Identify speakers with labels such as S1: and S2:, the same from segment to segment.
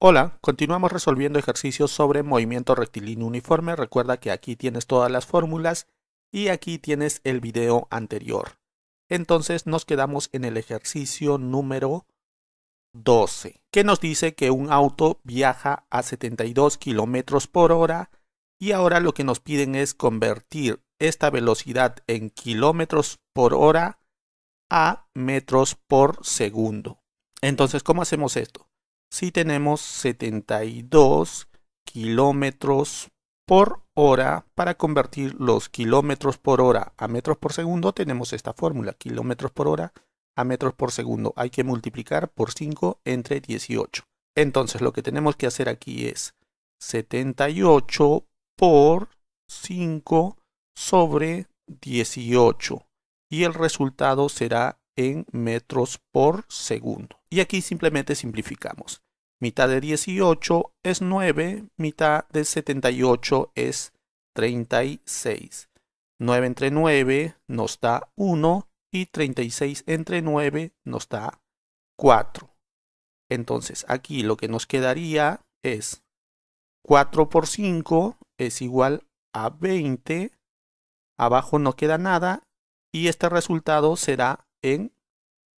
S1: Hola, continuamos resolviendo ejercicios sobre movimiento rectilíneo uniforme. Recuerda que aquí tienes todas las fórmulas y aquí tienes el video anterior. Entonces nos quedamos en el ejercicio número 12, que nos dice que un auto viaja a 72 km por hora y ahora lo que nos piden es convertir esta velocidad en kilómetros por hora a metros por segundo. Entonces, ¿cómo hacemos esto? si tenemos 72 kilómetros por hora para convertir los kilómetros por hora a metros por segundo tenemos esta fórmula kilómetros por hora a metros por segundo hay que multiplicar por 5 entre 18 entonces lo que tenemos que hacer aquí es 78 por 5 sobre 18 y el resultado será en metros por segundo y aquí simplemente simplificamos. Mitad de 18 es 9, mitad de 78 es 36. 9 entre 9 nos da 1 y 36 entre 9 nos da 4. Entonces aquí lo que nos quedaría es 4 por 5 es igual a 20. Abajo no queda nada y este resultado será en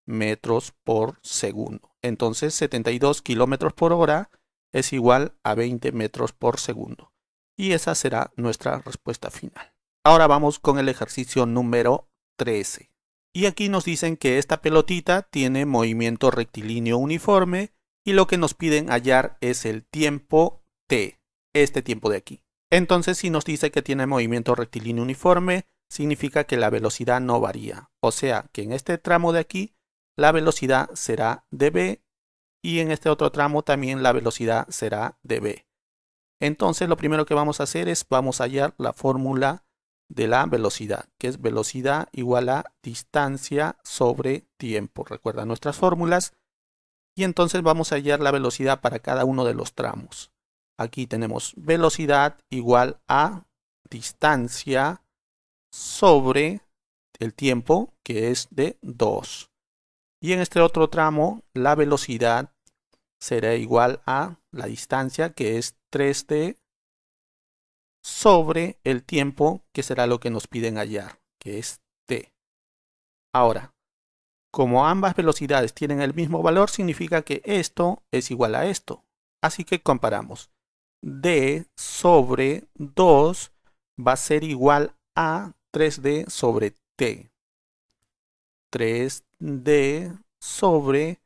S1: metros por segundo. Entonces 72 kilómetros por hora es igual a 20 metros por segundo. Y esa será nuestra respuesta final. Ahora vamos con el ejercicio número 13. Y aquí nos dicen que esta pelotita tiene movimiento rectilíneo uniforme y lo que nos piden hallar es el tiempo t, este tiempo de aquí. Entonces si nos dice que tiene movimiento rectilíneo uniforme, significa que la velocidad no varía. O sea, que en este tramo de aquí la velocidad será de B y en este otro tramo también la velocidad será de B. Entonces lo primero que vamos a hacer es vamos a hallar la fórmula de la velocidad, que es velocidad igual a distancia sobre tiempo. Recuerda nuestras fórmulas. Y entonces vamos a hallar la velocidad para cada uno de los tramos. Aquí tenemos velocidad igual a distancia sobre el tiempo, que es de 2. Y en este otro tramo, la velocidad será igual a la distancia, que es 3D, sobre el tiempo, que será lo que nos piden hallar, que es T. Ahora, como ambas velocidades tienen el mismo valor, significa que esto es igual a esto. Así que comparamos. D sobre 2 va a ser igual a 3D sobre T. 3D sobre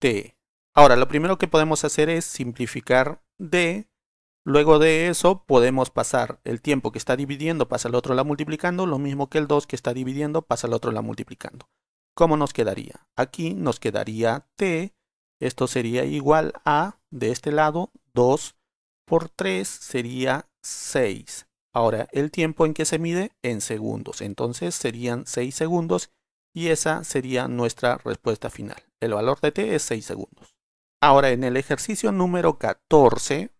S1: T. Ahora, lo primero que podemos hacer es simplificar D. Luego de eso podemos pasar el tiempo que está dividiendo, pasa al otro la multiplicando, lo mismo que el 2 que está dividiendo, pasa al otro la multiplicando. ¿Cómo nos quedaría? Aquí nos quedaría t, esto sería igual a, de este lado, 2 por 3 sería 6. Ahora, el tiempo en que se mide en segundos, entonces serían 6 segundos y esa sería nuestra respuesta final. El valor de t es 6 segundos. Ahora en el ejercicio número 14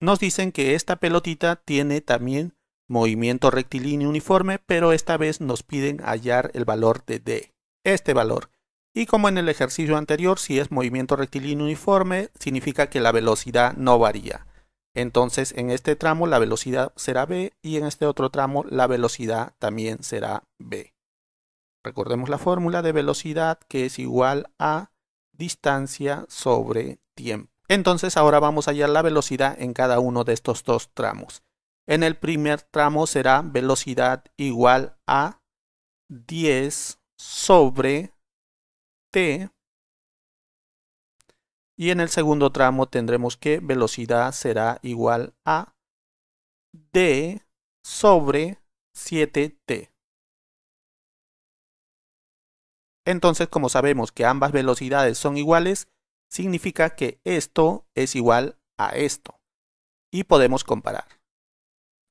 S1: nos dicen que esta pelotita tiene también movimiento rectilíneo uniforme, pero esta vez nos piden hallar el valor de d, este valor. Y como en el ejercicio anterior, si es movimiento rectilíneo uniforme, significa que la velocidad no varía. Entonces en este tramo la velocidad será b y en este otro tramo la velocidad también será b. Recordemos la fórmula de velocidad que es igual a distancia sobre tiempo. Entonces ahora vamos a hallar la velocidad en cada uno de estos dos tramos. En el primer tramo será velocidad igual a 10 sobre t. Y en el segundo tramo tendremos que velocidad será igual a d sobre 7t. Entonces, como sabemos que ambas velocidades son iguales, significa que esto es igual a esto. Y podemos comparar.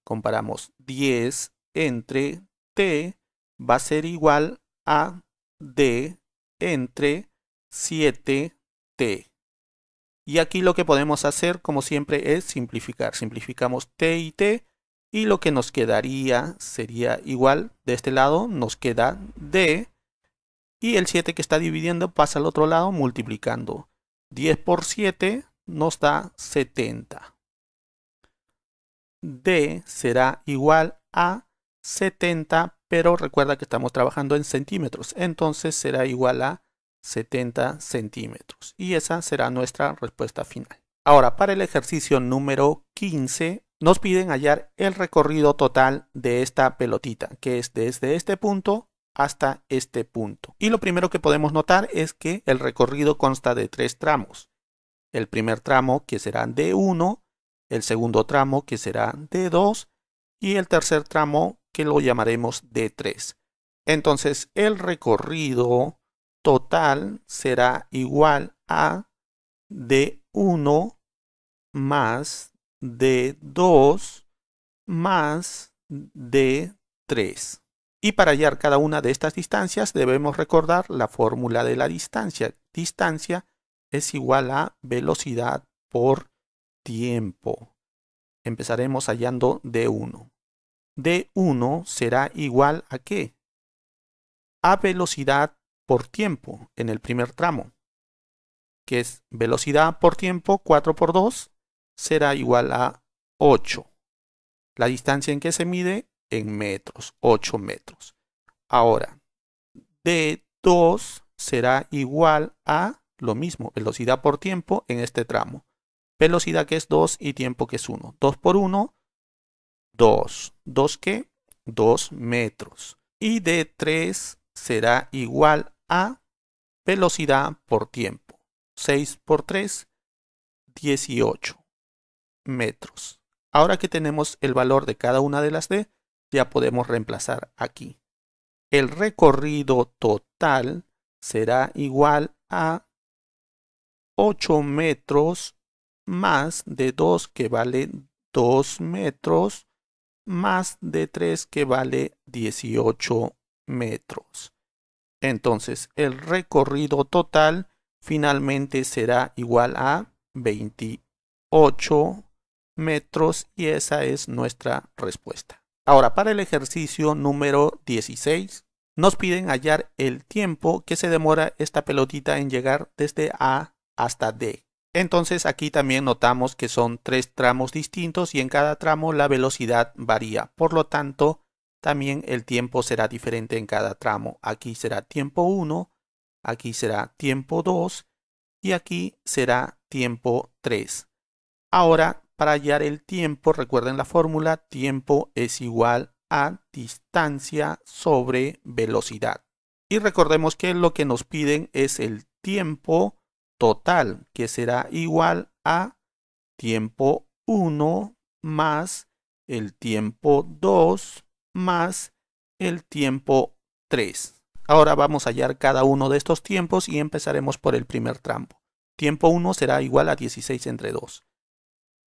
S1: Comparamos 10 entre t va a ser igual a d entre 7t. Y aquí lo que podemos hacer, como siempre, es simplificar. Simplificamos t y t y lo que nos quedaría sería igual. De este lado nos queda d y el 7 que está dividiendo pasa al otro lado multiplicando. 10 por 7 nos da 70. D será igual a 70, pero recuerda que estamos trabajando en centímetros. Entonces será igual a 70 centímetros. Y esa será nuestra respuesta final. Ahora, para el ejercicio número 15, nos piden hallar el recorrido total de esta pelotita, que es desde este punto hasta este punto. Y lo primero que podemos notar es que el recorrido consta de tres tramos. El primer tramo que será d 1, el segundo tramo que será d 2 y el tercer tramo que lo llamaremos d 3. Entonces el recorrido total será igual a d 1 más d 2 más d 3. Y para hallar cada una de estas distancias debemos recordar la fórmula de la distancia. Distancia es igual a velocidad por tiempo. Empezaremos hallando D1. D1 será igual a qué? A velocidad por tiempo en el primer tramo, que es velocidad por tiempo 4 por 2 será igual a 8. La distancia en que se mide en metros, 8 metros. Ahora, D2 será igual a lo mismo, velocidad por tiempo en este tramo. Velocidad que es 2 y tiempo que es 1. 2 por 1, 2. ¿2 qué? 2 metros. Y D3 será igual a velocidad por tiempo. 6 por 3, 18 metros. Ahora que tenemos el valor de cada una de las D, ya podemos reemplazar aquí. El recorrido total será igual a 8 metros más de 2 que vale 2 metros más de 3 que vale 18 metros. Entonces el recorrido total finalmente será igual a 28 metros y esa es nuestra respuesta. Ahora, para el ejercicio número 16, nos piden hallar el tiempo que se demora esta pelotita en llegar desde A hasta D. Entonces aquí también notamos que son tres tramos distintos y en cada tramo la velocidad varía. Por lo tanto, también el tiempo será diferente en cada tramo. Aquí será tiempo 1, aquí será tiempo 2 y aquí será tiempo 3. Ahora para hallar el tiempo, recuerden la fórmula, tiempo es igual a distancia sobre velocidad. Y recordemos que lo que nos piden es el tiempo total, que será igual a tiempo 1 más el tiempo 2 más el tiempo 3. Ahora vamos a hallar cada uno de estos tiempos y empezaremos por el primer tramo. Tiempo 1 será igual a 16 entre 2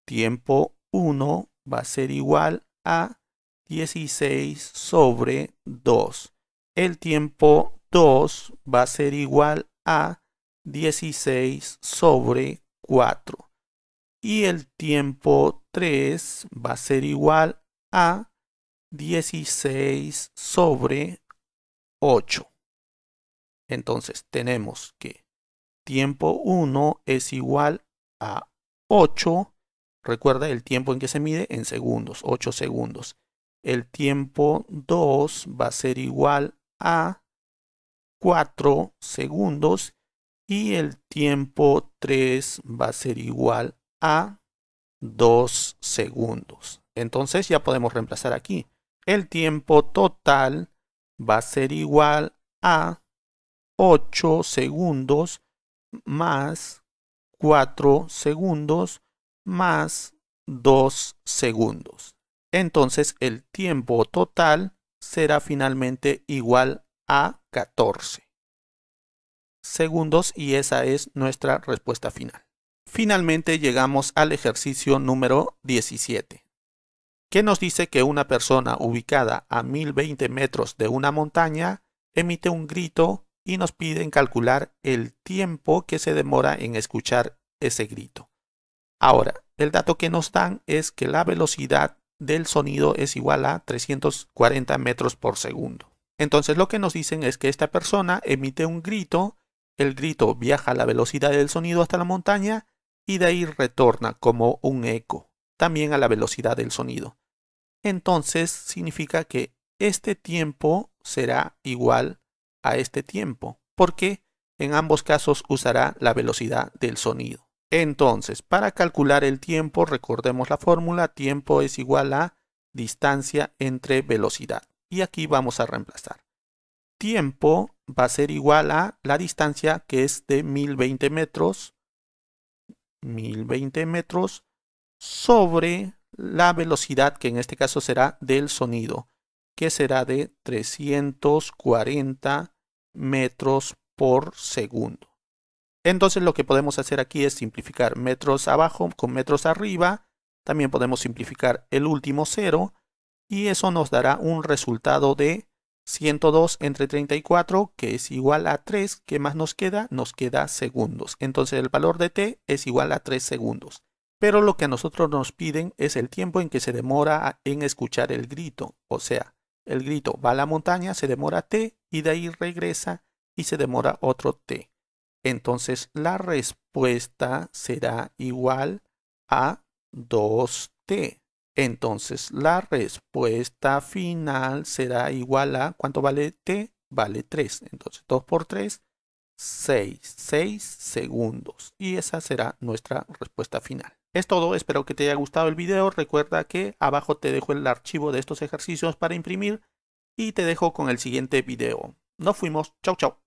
S1: tiempo 1 va a ser igual a 16 sobre 2. El tiempo 2 va a ser igual a 16 sobre 4. Y el tiempo 3 va a ser igual a 16 sobre 8. Entonces tenemos que tiempo 1 es igual a 8 Recuerda el tiempo en que se mide en segundos, 8 segundos. El tiempo 2 va a ser igual a 4 segundos y el tiempo 3 va a ser igual a 2 segundos. Entonces ya podemos reemplazar aquí. El tiempo total va a ser igual a 8 segundos más 4 segundos más 2 segundos. Entonces el tiempo total será finalmente igual a 14 segundos y esa es nuestra respuesta final. Finalmente llegamos al ejercicio número 17, que nos dice que una persona ubicada a 1020 metros de una montaña emite un grito y nos piden calcular el tiempo que se demora en escuchar ese grito. Ahora, el dato que nos dan es que la velocidad del sonido es igual a 340 metros por segundo. Entonces lo que nos dicen es que esta persona emite un grito, el grito viaja a la velocidad del sonido hasta la montaña y de ahí retorna como un eco, también a la velocidad del sonido. Entonces significa que este tiempo será igual a este tiempo, porque en ambos casos usará la velocidad del sonido. Entonces, para calcular el tiempo, recordemos la fórmula, tiempo es igual a distancia entre velocidad. Y aquí vamos a reemplazar. Tiempo va a ser igual a la distancia que es de 1020 metros, 1020 metros sobre la velocidad que en este caso será del sonido, que será de 340 metros por segundo. Entonces lo que podemos hacer aquí es simplificar metros abajo con metros arriba. También podemos simplificar el último cero. Y eso nos dará un resultado de 102 entre 34, que es igual a 3. ¿Qué más nos queda? Nos queda segundos. Entonces el valor de t es igual a 3 segundos. Pero lo que a nosotros nos piden es el tiempo en que se demora en escuchar el grito. O sea, el grito va a la montaña, se demora t y de ahí regresa y se demora otro t entonces la respuesta será igual a 2t. Entonces la respuesta final será igual a, ¿cuánto vale t? Vale 3. Entonces 2 por 3, 6. 6 segundos. Y esa será nuestra respuesta final. Es todo, espero que te haya gustado el video. Recuerda que abajo te dejo el archivo de estos ejercicios para imprimir y te dejo con el siguiente video. Nos fuimos, chau chau.